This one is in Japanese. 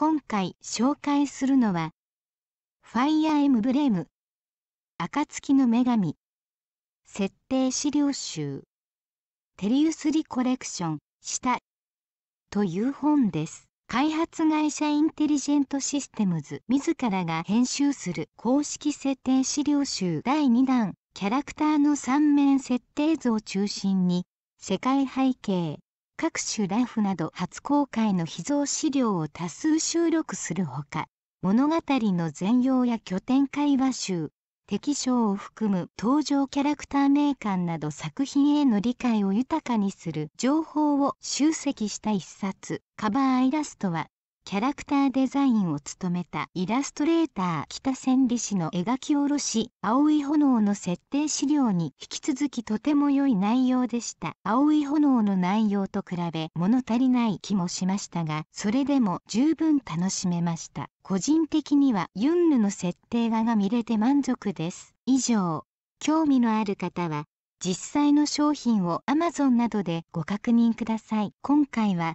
今回紹介するのは、ファイアーエムブレム、暁の女神、設定資料集、テリウスリコレクション、したという本です。開発会社インテリジェントシステムズ自らが編集する公式設定資料集第2弾、キャラクターの3面設定図を中心に、世界背景、各種ラフなど初公開の秘蔵資料を多数収録するほか物語の全容や拠点会話集敵将を含む登場キャラクター名鑑など作品への理解を豊かにする情報を集積した一冊カバーイラストはキャラクターデザインを務めたイラストレーター北千里氏の描き下ろし「青い炎」の設定資料に引き続きとても良い内容でした青い炎の内容と比べ物足りない気もしましたがそれでも十分楽しめました個人的にはユンヌの設定画が見れて満足です以上興味のある方は実際の商品を Amazon などでご確認ください今回は